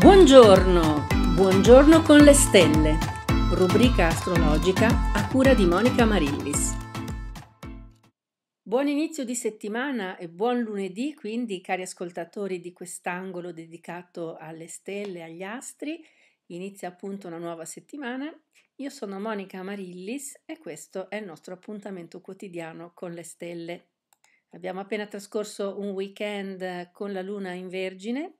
Buongiorno, buongiorno con le stelle, rubrica astrologica a cura di Monica Marillis. Buon inizio di settimana e buon lunedì, quindi cari ascoltatori di quest'angolo dedicato alle stelle, agli astri, inizia appunto una nuova settimana. Io sono Monica Marillis e questo è il nostro appuntamento quotidiano con le stelle. Abbiamo appena trascorso un weekend con la luna in vergine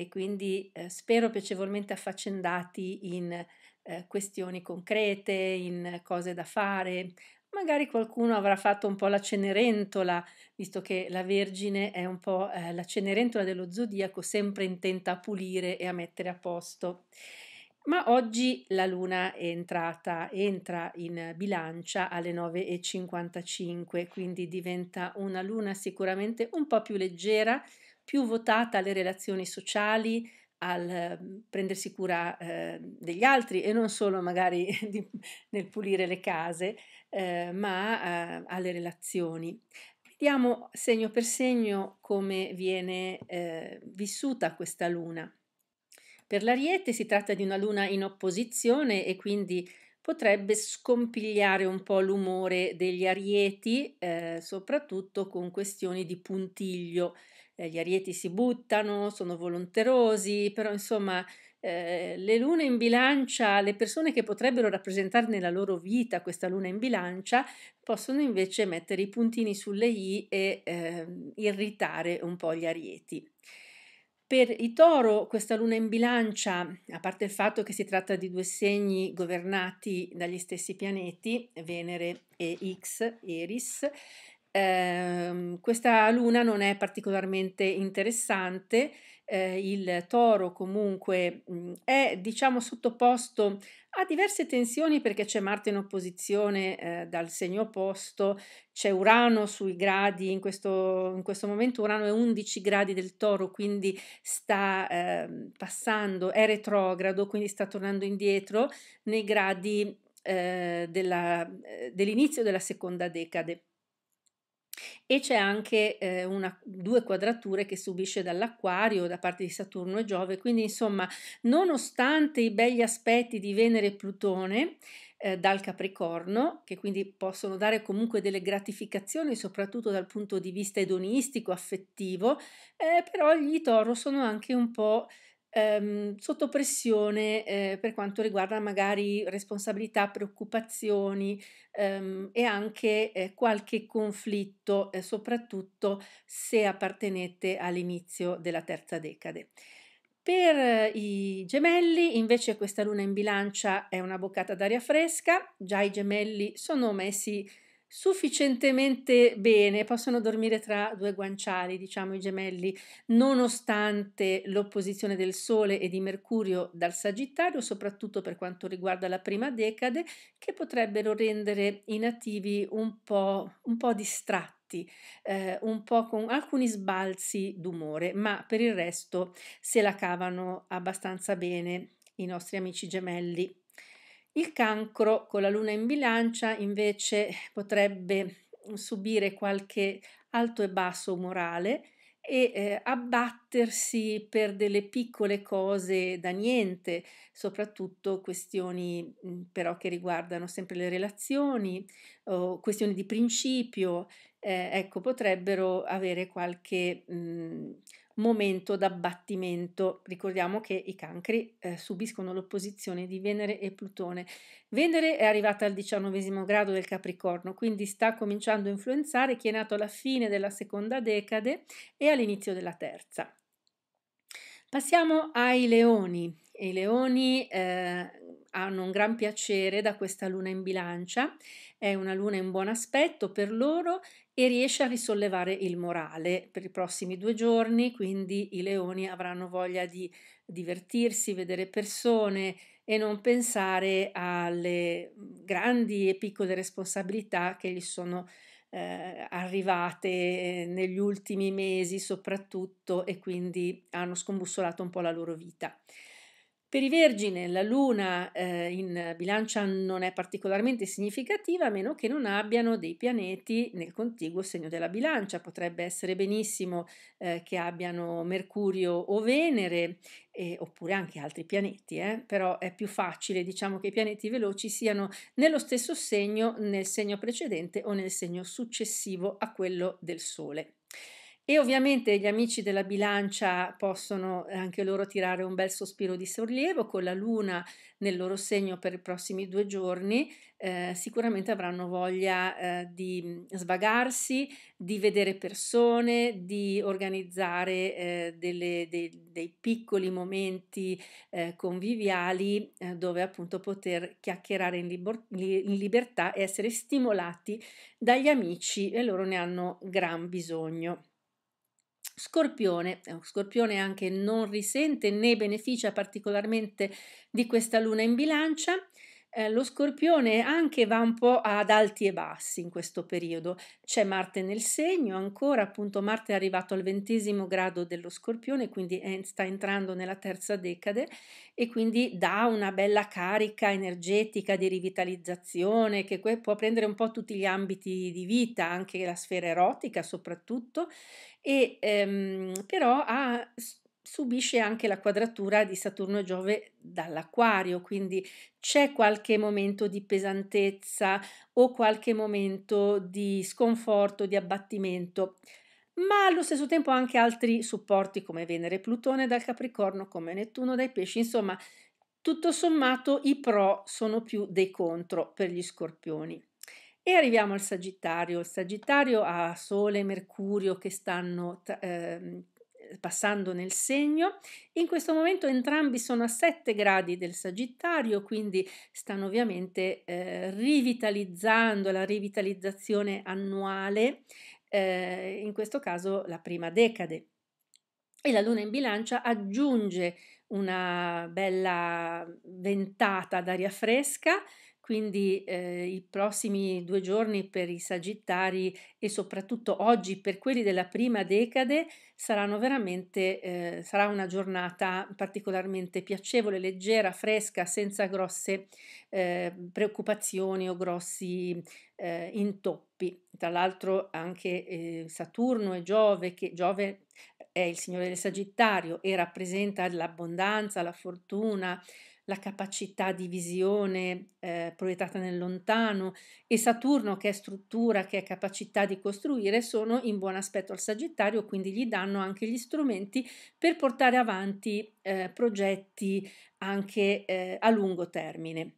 e quindi eh, spero piacevolmente affaccendati in eh, questioni concrete, in cose da fare. Magari qualcuno avrà fatto un po' la Cenerentola, visto che la Vergine è un po' eh, la Cenerentola dello zodiaco, sempre intenta a pulire e a mettere a posto. Ma oggi la luna è entrata, entra in bilancia alle 9.55, quindi diventa una luna sicuramente un po' più leggera, più votata alle relazioni sociali, al ehm, prendersi cura eh, degli altri e non solo magari di, nel pulire le case, eh, ma eh, alle relazioni. Vediamo segno per segno come viene ehm, vissuta questa luna. Per l'Ariete si tratta di una luna in opposizione e quindi potrebbe scompigliare un po' l'umore degli arieti, eh, soprattutto con questioni di puntiglio. Eh, gli arieti si buttano, sono volonterosi, però insomma eh, le lune in bilancia, le persone che potrebbero rappresentare nella loro vita questa luna in bilancia, possono invece mettere i puntini sulle i e ehm, irritare un po' gli arieti. Per i toro questa luna in bilancia, a parte il fatto che si tratta di due segni governati dagli stessi pianeti, Venere e X, Eris, eh, questa luna non è particolarmente interessante, eh, il toro comunque mh, mm, è diciamo sottoposto ha diverse tensioni perché c'è Marte in opposizione eh, dal segno opposto, c'è Urano sui gradi, in questo, in questo, momento Urano è 11 gradi del toro, quindi sta eh, passando, è retrogrado, quindi sta tornando indietro nei gradi eh, eh dell'inizio della seconda decade e c'è anche eh, una, due quadrature che subisce dall'acquario da parte di Saturno e Giove, quindi insomma, nonostante i begli aspetti di Venere e Plutone eh, dal Capricorno, che quindi possono dare comunque delle gratificazioni, soprattutto dal punto di vista edonistico, affettivo, eh, però gli toro sono anche un po' ehm, sotto pressione eh, per quanto riguarda magari responsabilità, preoccupazioni ehm, e anche eh, qualche conflitto, eh, soprattutto se appartenete all'inizio della terza decade. Per i gemelli invece questa luna in bilancia è una boccata d'aria fresca, già i gemelli sono messi sufficientemente bene, possono dormire tra due guanciali, diciamo i gemelli, nonostante l'opposizione del Sole e di Mercurio dal Sagittario, soprattutto per quanto riguarda la prima decade, che potrebbero rendere i nativi un po', un po distratti. Eh, un po' con alcuni sbalzi d'umore, ma per il resto se la cavano abbastanza bene i nostri amici gemelli. Il cancro con la luna in bilancia invece potrebbe subire qualche alto e basso morale e eh, abbattersi per delle piccole cose da niente, soprattutto questioni mm, però che riguardano sempre le relazioni o questioni di principio, eh, ecco, potrebbero avere qualche mh, mm, momento d'abbattimento. Ricordiamo che i cancri eh, subiscono l'opposizione di Venere e Plutone. Venere è arrivata al diciannovesimo grado del Capricorno, quindi sta cominciando a influenzare chi è nato alla fine della seconda decade e all'inizio della terza. Passiamo ai leoni. I leoni eh, hanno un gran piacere da questa luna in bilancia, è una luna in buon aspetto per loro e riesce a risollevare il morale per i prossimi due giorni, quindi i leoni avranno voglia di divertirsi, vedere persone e non pensare alle grandi e piccole responsabilità che gli sono eh, arrivate negli ultimi mesi soprattutto e quindi hanno scombussolato un po' la loro vita. Per i Vergine la luna eh, in bilancia non è particolarmente significativa a meno che non abbiano dei pianeti nel contiguo segno della bilancia, potrebbe essere benissimo eh, che abbiano Mercurio o Venere eh, oppure anche altri pianeti, eh? però è più facile diciamo che i pianeti veloci siano nello stesso segno, nel segno precedente o nel segno successivo a quello del Sole. E ovviamente gli amici della bilancia possono eh, anche loro tirare un bel sospiro di sollievo con la luna nel loro segno per i prossimi due giorni. Eh, sicuramente avranno voglia eh, di mm, svagarsi, di vedere persone, di organizzare eh, delle, dei, dei, piccoli momenti eh, conviviali eh, dove appunto poter chiacchierare in, libor- in libertà e essere stimolati dagli amici e loro ne hanno gran bisogno. Scorpione, Scorpione anche non risente né beneficia particolarmente di questa luna in bilancia, eh, lo scorpione anche va un po' ad alti e bassi in questo periodo. C'è Marte nel segno, ancora appunto Marte è arrivato al ventesimo grado dello scorpione, quindi è, eh, sta entrando nella terza decade e quindi dà una bella carica energetica di rivitalizzazione che può prendere un po' tutti gli ambiti di vita, anche la sfera erotica soprattutto, e ehm, però ha subisce anche la quadratura di Saturno e Giove dall'Aquario, quindi c'è qualche momento di pesantezza o qualche momento di sconforto, di abbattimento, ma allo stesso tempo anche altri supporti come Venere e Plutone dal Capricorno, come Nettuno dai Pesci, insomma, tutto sommato i pro sono più dei contro per gli scorpioni. E arriviamo al Sagittario. Il Sagittario ha Sole e Mercurio che stanno eh, passando nel segno. In questo momento entrambi sono a 7 gradi del Sagittario, quindi stanno ovviamente eh, rivitalizzando la rivitalizzazione annuale, eh, in questo caso la prima decade. E la Luna in bilancia aggiunge una bella ventata d'aria fresca quindi eh, i prossimi due giorni per i Sagittari e soprattutto oggi per quelli della prima decade saranno veramente, eh, sarà una giornata particolarmente piacevole, leggera, fresca, senza grosse eh, preoccupazioni o grossi eh, intoppi. Tra l'altro anche eh, Saturno e Giove, che Giove è il Signore del Sagittario e rappresenta l'abbondanza, la fortuna, eh, la capacità di visione eh, proiettata nel lontano e Saturno che è struttura, che è capacità di costruire, sono in buon aspetto al Sagittario, quindi gli danno anche gli strumenti per portare avanti eh, progetti anche eh, a lungo termine.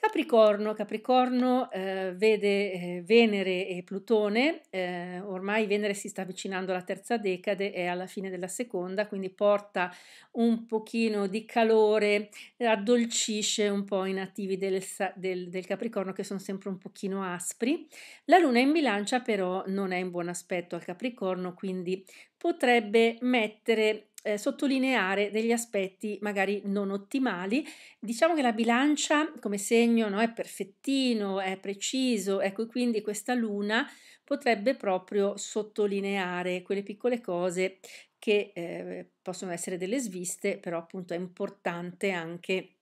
Capricorno, Capricorno eh, vede eh, Venere e Plutone, eh, ormai Venere si sta avvicinando alla terza decade, e alla fine della seconda, quindi porta un pochino di calore, addolcisce un po' i nativi del, del, del Capricorno che sono sempre un pochino aspri. La luna in bilancia però non è in buon aspetto al Capricorno, quindi potrebbe mettere eh, sottolineare degli aspetti magari non ottimali. Diciamo che la bilancia come segno no, è perfettino, è preciso, ecco quindi questa luna potrebbe proprio sottolineare quelle piccole cose che eh, possono essere delle sviste, però appunto è importante anche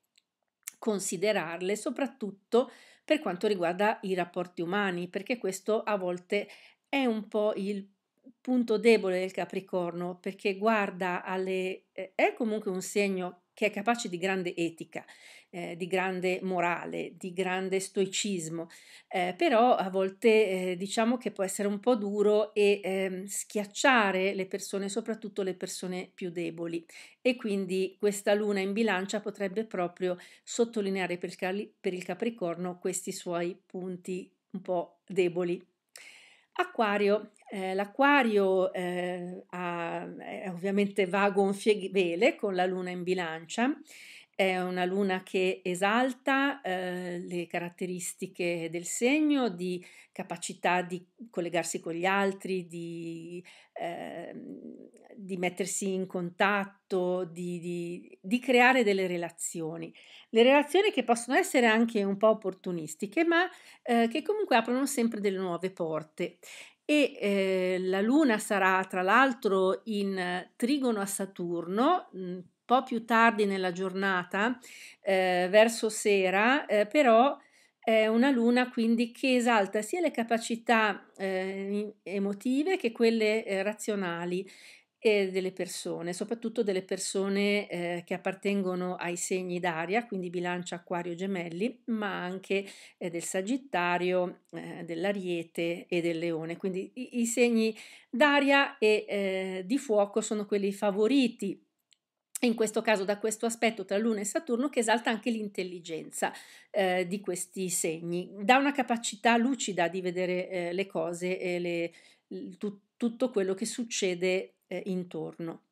considerarle, soprattutto per quanto riguarda i rapporti umani, perché questo a volte è un po' il punto debole del Capricorno perché guarda alle... Eh, è comunque un segno che è capace di grande etica, eh, di grande morale, di grande stoicismo, eh, però a volte eh, diciamo che può essere un po' duro e ehm, schiacciare le persone, soprattutto le persone più deboli. E quindi questa luna in bilancia potrebbe proprio sottolineare per il, per il Capricorno questi suoi punti un po' deboli. Acquario. Eh, l'acquario eh, ovviamente va a gonfie vele con la luna in bilancia è una luna che esalta eh, le caratteristiche del segno, di capacità di collegarsi con gli altri, di, eh, di mettersi in contatto, di, di, di, creare delle relazioni. Le relazioni che possono essere anche un po' opportunistiche, ma eh, che comunque aprono sempre delle nuove porte. E eh, la Luna sarà tra l'altro in trigono a Saturno, mm, po' più tardi nella giornata, eh, verso sera, eh, però è una luna quindi che esalta sia le capacità eh, emotive che quelle eh, razionali delle persone, soprattutto delle persone eh, che appartengono ai segni d'aria, quindi bilancia, acquario, gemelli, ma anche eh, del sagittario, eh, dell'ariete e del leone. Quindi i, i segni d'aria e eh, di fuoco sono quelli favoriti in questo caso da questo aspetto tra Luna e Saturno che esalta anche l'intelligenza eh, di questi segni, dà una capacità lucida di vedere eh, le cose e le, tu, tutto quello che succede eh, intorno.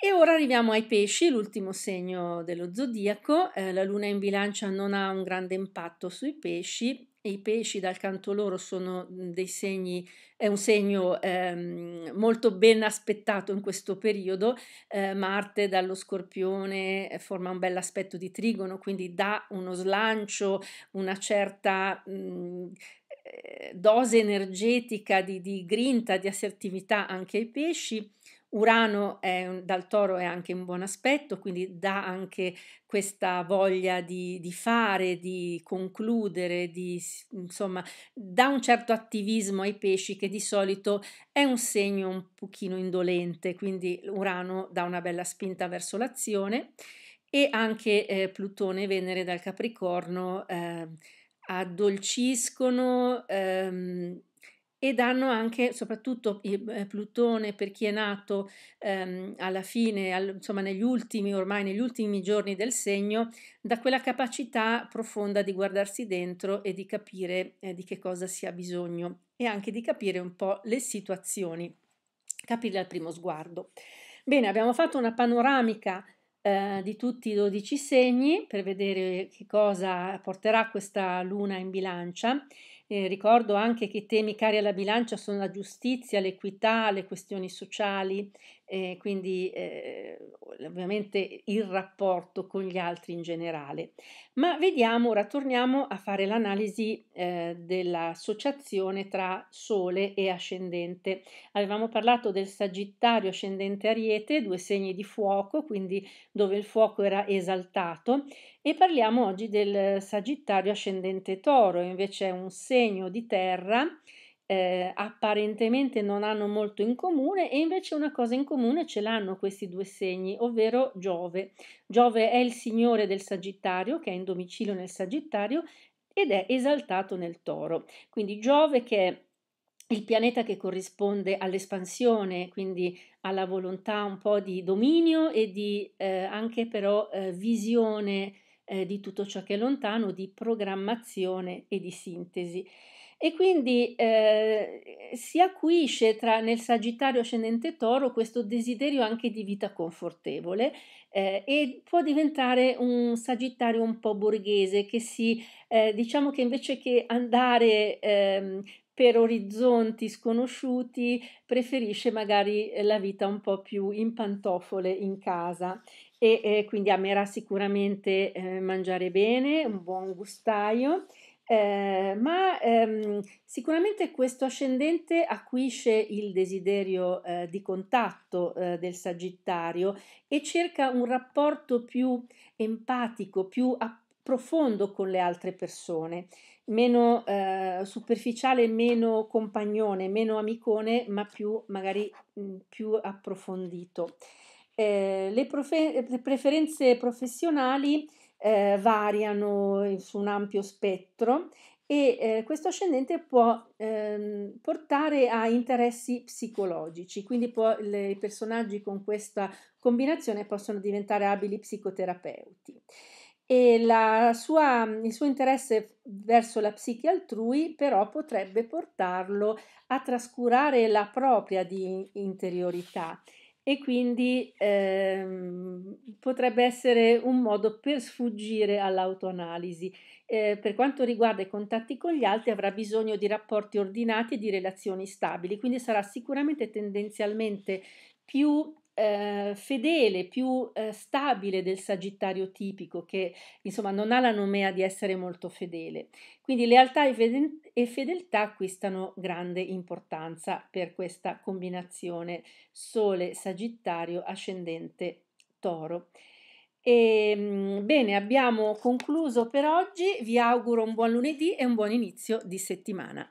E ora arriviamo ai pesci, l'ultimo segno dello zodiaco. Eh, la luna in bilancia non ha un grande impatto sui pesci, e i pesci dal canto loro sono mhmm, dei segni, è un segno ehm, molto ben aspettato in questo periodo. Eh, Marte dallo scorpione eh, forma un bel aspetto di trigono, quindi dà uno slancio, una certa mh, mhmm, eh, dose energetica di, di grinta, di assertività anche ai pesci Urano è, dal toro è anche un buon aspetto, quindi dà anche questa voglia di, di, fare, di concludere, di, insomma, dà un certo attivismo ai pesci che di solito è un segno un pochino indolente, quindi Urano dà una bella spinta verso l'azione e anche eh, Plutone e Venere dal Capricorno eh, addolciscono, ehm, e danno anche, soprattutto eh, Plutone per chi è nato ehm, alla fine, al, insomma negli ultimi, ormai negli ultimi giorni del segno, da quella capacità profonda di guardarsi dentro e di capire eh, di che cosa si ha bisogno e anche di capire un po' le situazioni, capirle al primo sguardo. Bene, abbiamo fatto una panoramica eh, di tutti i 12 segni per vedere che cosa porterà questa luna in bilancia eh, ricordo anche che temi cari alla bilancia sono la giustizia, l'equità, le questioni sociali e quindi eh, ovviamente il rapporto con gli altri in generale. Ma vediamo, ora torniamo a fare l'analisi eh, dell'associazione tra Sole e Ascendente. Avevamo parlato del Sagittario Ascendente Ariete, due segni di fuoco, quindi dove il fuoco era esaltato, e parliamo oggi del Sagittario Ascendente Toro, invece è un segno di terra eh, apparentemente non hanno molto in comune e invece una cosa in comune ce l'hanno questi due segni, ovvero Giove. Giove è il signore del Sagittario, che è in domicilio nel Sagittario ed è esaltato nel Toro. Quindi Giove che è il pianeta che corrisponde all'espansione, quindi alla volontà un po' di dominio e di eh, anche però eh, visione eh, di tutto ciò che è lontano, di programmazione e di sintesi. E quindi eh, si acuisce tra, nel Sagittario Ascendente Toro questo desiderio anche di vita confortevole eh, e può diventare un Sagittario un po' borghese che si, eh, diciamo che invece che andare ehm, per orizzonti sconosciuti preferisce magari eh, la vita un po' più in pantofole in casa e eh, quindi amerà sicuramente eh, mangiare bene, un buon gustaio eh, ma ehm, sicuramente questo ascendente acuisce il desiderio eh, di contatto eh, del Sagittario e cerca un rapporto più empatico, più profondo con le altre persone, meno eh, superficiale, meno compagnone, meno amicone, ma più magari mh, mm, più approfondito. Eh, le, profe- le, preferenze professionali eh, variano su un ampio spettro e eh, questo ascendente può ehm, portare a interessi psicologici, quindi può, le, i personaggi con questa combinazione possono diventare abili psicoterapeuti. E sua, il suo interesse verso la psiche altrui però potrebbe portarlo a trascurare la propria di interiorità e quindi ehm, potrebbe essere un modo per sfuggire all'autoanalisi. Eh, per quanto riguarda i contatti con gli altri avrà bisogno di rapporti ordinati e di relazioni stabili, quindi sarà sicuramente tendenzialmente più eh, fedele, più eh, stabile del Sagittario tipico, che insomma non ha la nomea di essere molto fedele. Quindi lealtà e fedeltà acquistano grande importanza per questa combinazione Sole-Sagittario ascendente-Toro. E, ehm, bene, abbiamo concluso per oggi. Vi auguro un buon lunedì e un buon inizio di settimana.